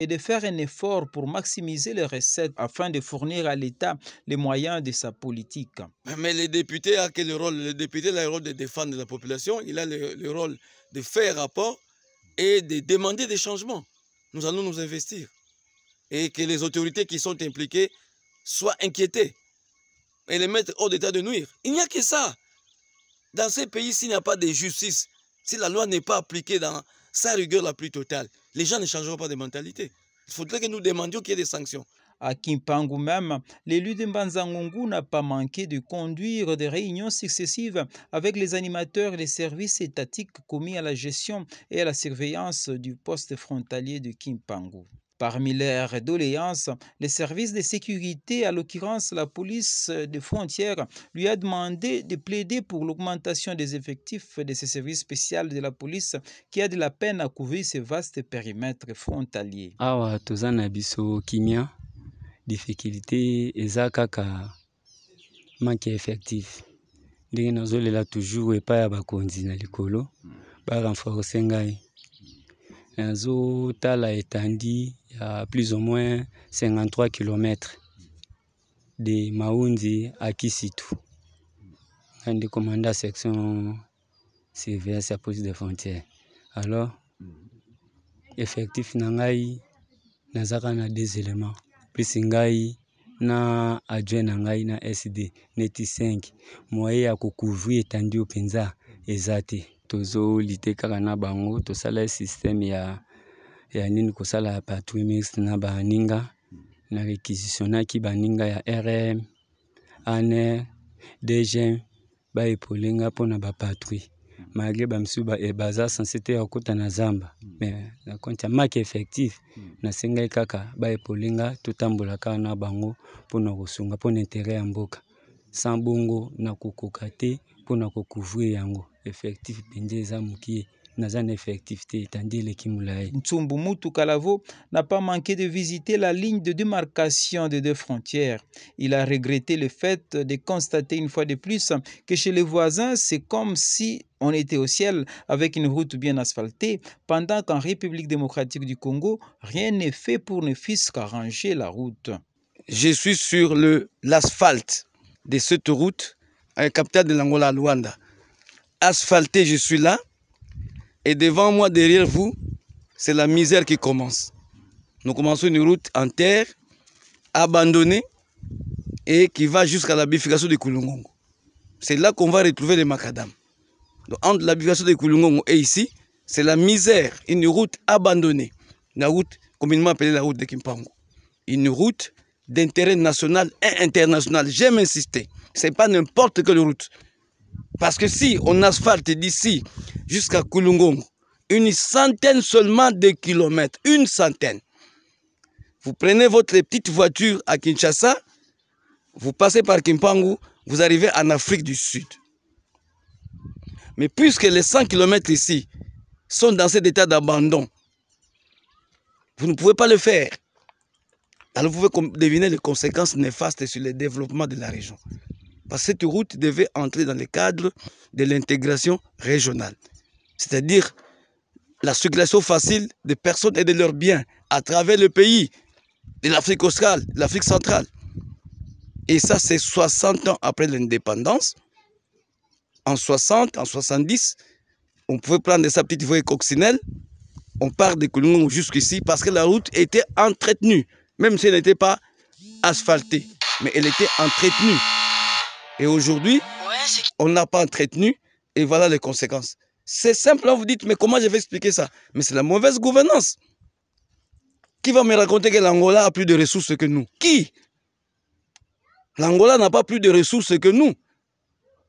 et de faire un effort pour maximiser les recettes afin de fournir à l'État les moyens de sa politique. Mais le député a quel rôle Le député a le rôle de défendre la population, il a le, le rôle de faire rapport et de demander des changements. Nous allons nous investir et que les autorités qui sont impliquées soient inquiétées et les mettre hors d'état de nuire. Il n'y a que ça. Dans ces pays, s'il n'y a pas de justice, si la loi n'est pas appliquée dans, sa rigueur la plus totale. Les gens ne changeront pas de mentalité. Il faudrait que nous demandions qu'il y ait des sanctions. À Kimpangu même, l'élu de Mbanzangongu n'a pas manqué de conduire des réunions successives avec les animateurs et les services étatiques commis à la gestion et à la surveillance du poste frontalier de Kimpangu. Parmi leurs doléances, les services de sécurité, à l'occurrence la police euh, de frontières, lui a demandé de plaider pour l'augmentation des effectifs de ce services spécial de la police qui a de la peine à couvrir ce vaste périmètre frontalier. Awa toza biso kimia difficulté ezaka ka manque effectif ndenge nazolela toujours pa ya bakonzi na likolo de ngai tala etandi il y a plus ou moins 53 km de Maunzi à Kisitu. Ndio commanda section CVS ya police des frontières. Alors effectif na ngai nazaka na deux éléments plus ngai na adjoint na ngai na SD neti 5 moye ya kocouvrir étendue mpenza eza te tozolite kaka na bango tosala systeme ya yanini kosala ba remix na baninga na réquisitionnaki baninga ya rm aner dgm baepole nga mpona bapatrie malgré bamisusu baza eh, sense te ya kokota na zamba mais na compte ya mak effectif nasengai kaka baepole nga totambola kaka na bango mpona kosunga mpona intérêt ya mboka sans bongo nakokoka te mpona kocouvrir yango effectif mpenza eza mokie une effectivité le Ntsumbu n'a pas manqué de visiter la ligne de démarcation des deux frontières. Il a regretté le fait de constater une fois de plus que chez les voisins, c'est comme si on était au ciel avec une route bien asphaltée, pendant qu'en République démocratique du Congo, rien n'est fait pour ne fût-ce qu'arranger la route. Je suis sur l'asphalte de cette route, à la capitale de l'Angola, Luanda. Asphalté, je suis là. Et devant moi, derrière vous, c'est la misère qui commence. Nous commençons une route en terre, abandonnée, et qui va jusqu'à la bifurcation de Kulungongo. C'est là qu'on va retrouver les macadam. entre la bifurcation de Kulungongo et ici, c'est la misère, une route abandonnée. La route communément appelée la route de Kimpango. Une route d'intérêt national et international. J'aime insister. Ce n'est pas n'importe quelle route. Parce que si on asphalte d'ici jusqu'à Kulungongo, une centaine seulement de kilomètres, une centaine. Vous prenez votre petite voiture à Kinshasa, vous passez par Kimpangu, vous arrivez en Afrique du Sud. Mais puisque les 100 kilomètres ici sont dans cet état d'abandon, vous ne pouvez pas le faire. Alors vous pouvez deviner les conséquences néfastes sur le développement de la région. Parce que cette route devait entrer dans le cadre de l'intégration régionale, c'est-à-dire la circulation facile des personnes et de leurs biens à travers le pays, de l'Afrique australe, de l'Afrique centrale. Et ça, c'est 60 ans après l'indépendance. En 60, en 70, on pouvait prendre sa petite voie coccinelle. On part de Kouloumou jusqu'ici parce que la route était entretenue, même si elle n'était pas asphaltée, mais elle était entretenue. Et aujourd'hui, on n'a pas entretenu et voilà les conséquences. C'est simple, hein, vous dites, mais comment je vais expliquer ça Mais c'est la mauvaise gouvernance. Qui va me raconter que l'Angola a plus de ressources que nous Qui L'Angola n'a pas plus de ressources que nous.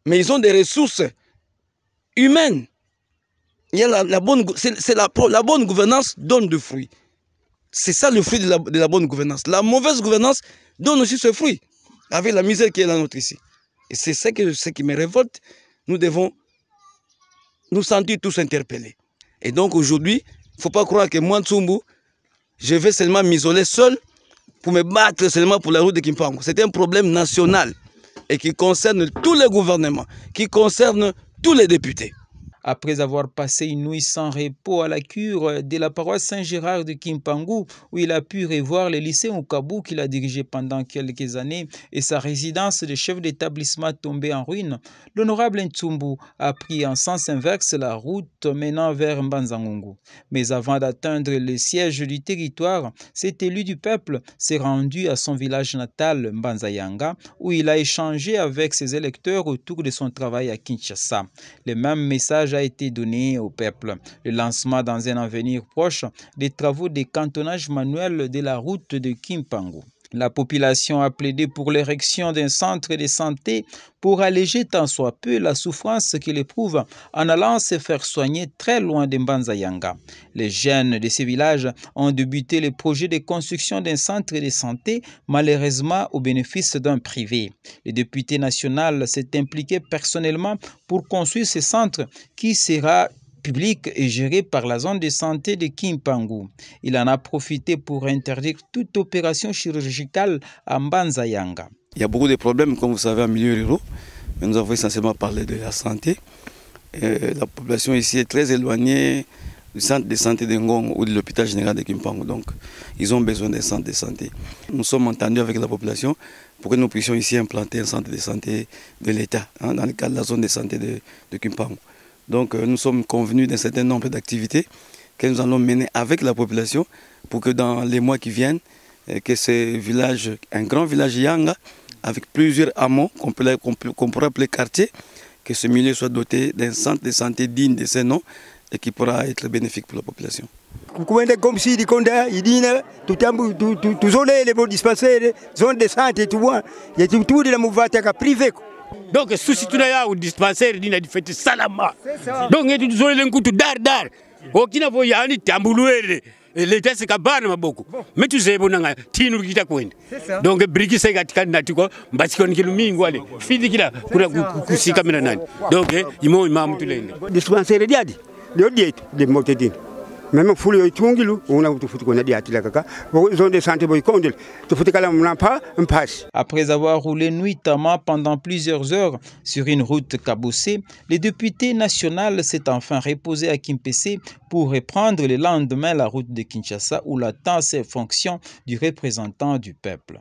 Mais ils ont des ressources humaines. Il y a la, bonne, c'est, la, bonne gouvernance donne de fruits. C'est ça le fruit de la, de la bonne gouvernance. La mauvaise gouvernance donne aussi ce fruit, avec la misère qui est la nôtre ici. Et c'est ce, qui me révolte. Nous devons nous sentir tous interpellés. Et donc aujourd'hui, il ne faut pas croire que moi, Tsumbu, je vais seulement m'isoler seul pour me battre seulement pour la route de Kimpango. C'est un problème national et qui concerne tous les gouvernements, qui concerne tous les députés. Après avoir passé une nuit sans repos à la cure de la paroisse Saint-Gérard de Kimpangu, où il a pu revoir le lycée Okabu qu'il a dirigé pendant quelques années et sa résidence de chef d'établissement tombée en ruine, l'honorable Ntsumbu a pris en sens inverse la route menant vers Mbanzangungu. Mais avant d'atteindre le siège du territoire, cet élu du peuple s'est rendu à son village natal, Mbanzayanga, où il a échangé avec ses électeurs autour de son travail à Kinshasa. Le même message a été donné au peuple. Le lancement dans un avenir proche des travaux de cantonnage manuel de la route de Kimpango. La population a plaidé pour l'érection d'un centre de santé pour alléger tant soit peu la souffrance qu'il éprouve en allant se faire soigner très loin de Mbanzayanga. Les jeunes de ces villages ont débuté le projet de construction d'un centre de santé, malheureusement au bénéfice d'un privé. Le député national s'est impliqué personnellement pour construire ce centre qui sera public est géré par la zone de santé de Kimpangu. Il en a profité pour interdire toute opération chirurgicale à Mbanzayanga. Il y a beaucoup de problèmes, comme vous savez, en milieu rural, mais nous avons essentiellement parlé de la santé. Euh, la population ici est très éloignée du centre de santé de Ngong ou de l'hôpital général de Kimpangu. Donc, ils ont besoin d'un centre de santé. Nous sommes entendus avec la population pour que nous puissions ici implanter un centre de santé de l'État, hein, dans le cadre de la zone de santé de, de donc euh, nous sommes convenus d'un certain nombre d'activités que nous allons mener avec la population pour que dans les mois qui viennent, euh, que ce village, un grand village Yanga, avec plusieurs hameaux qu'on pourrait appeler quartier, que ce milieu soit doté d'un centre de santé digne de ce nom et qui pourra être bénéfique pour la population. Comme de il y a tout de la privé. Donc susi ah, tunayawu dispensaire dina difete salama. Donc eti tuzolele nkutu dar dar. Okinavo yani tambulwele letese kabana maboko metuzebonanga tinu likita kwenda donc briki sai katikati natiko mbatsikonekile mingu ale filikila kuna kusikamira nani donc eh, imo imamu tulende dispensaire diadi lio dietu demotedini Après avoir roulé nuitamment pendant plusieurs heures sur une route cabossée, les députés nationaux s'est enfin reposé à Kimpese pour reprendre le lendemain la route de Kinshasa où l'attend ses fonctions du représentant du peuple.